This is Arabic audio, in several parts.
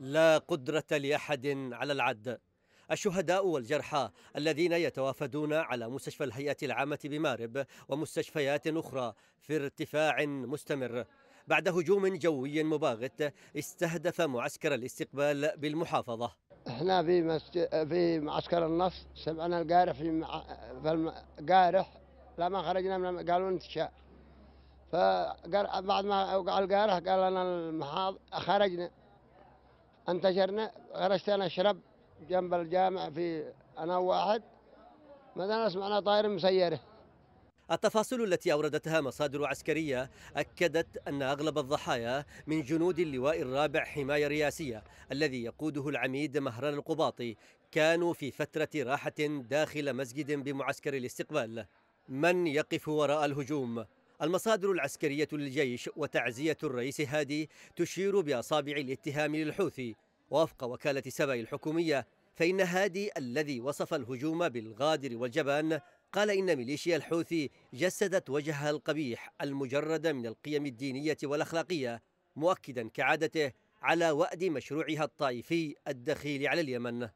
لا قدرة لأحد على العد الشهداء والجرحى الذين يتوافدون على مستشفى الهيئة العامة بمارب ومستشفيات أخرى في ارتفاع مستمر بعد هجوم جوي مباغت استهدف معسكر الاستقبال بالمحافظة هنا في, مسج... في معسكر النص سمعنا القارح في, مع... في القارح لما خرجنا من قالوا انتشاء فبعد ما وقع القارح قال لنا المحاض خرجنا انتشرنا خرجت انا اشرب جنب الجامع في انا واحد مثلا سمعنا طائر مسيره التفاصيل التي أوردتها مصادر عسكرية أكدت أن أغلب الضحايا من جنود اللواء الرابع حماية رياسية الذي يقوده العميد مهران القباطي كانوا في فترة راحة داخل مسجد بمعسكر الاستقبال من يقف وراء الهجوم المصادر العسكرية للجيش وتعزية الرئيس هادي تشير بأصابع الاتهام للحوثي ووفق وكالة سبأ الحكومية فإن هادي الذي وصف الهجوم بالغادر والجبان قال إن ميليشيا الحوثي جسدت وجهها القبيح المجرد من القيم الدينية والأخلاقية مؤكدا كعادته على وأد مشروعها الطائفي الدخيل على اليمن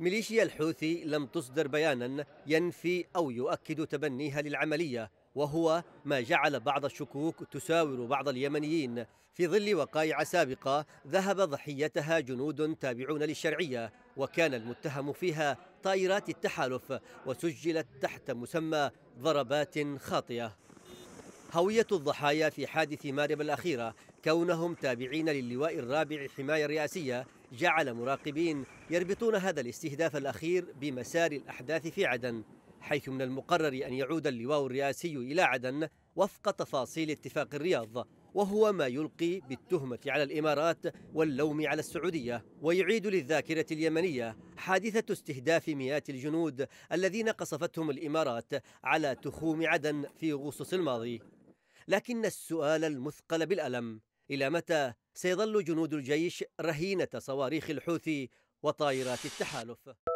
ميليشيا الحوثي لم تصدر بيانا ينفي أو يؤكد تبنيها للعملية وهو ما جعل بعض الشكوك تساور بعض اليمنيين في ظل وقائع سابقة ذهب ضحيتها جنود تابعون للشرعية وكان المتهم فيها طائرات التحالف وسجلت تحت مسمى ضربات خاطئة هوية الضحايا في حادث مارب الأخيرة كونهم تابعين للواء الرابع حماية الرئاسية جعل مراقبين يربطون هذا الاستهداف الأخير بمسار الأحداث في عدن حيث من المقرر أن يعود اللواء الرئاسي إلى عدن وفق تفاصيل اتفاق الرياض وهو ما يلقي بالتهمة على الإمارات واللوم على السعودية ويعيد للذاكرة اليمنية حادثة استهداف مئات الجنود الذين قصفتهم الإمارات على تخوم عدن في غصص الماضي لكن السؤال المثقل بالألم إلى متى سيظل جنود الجيش رهينة صواريخ الحوثي وطائرات التحالف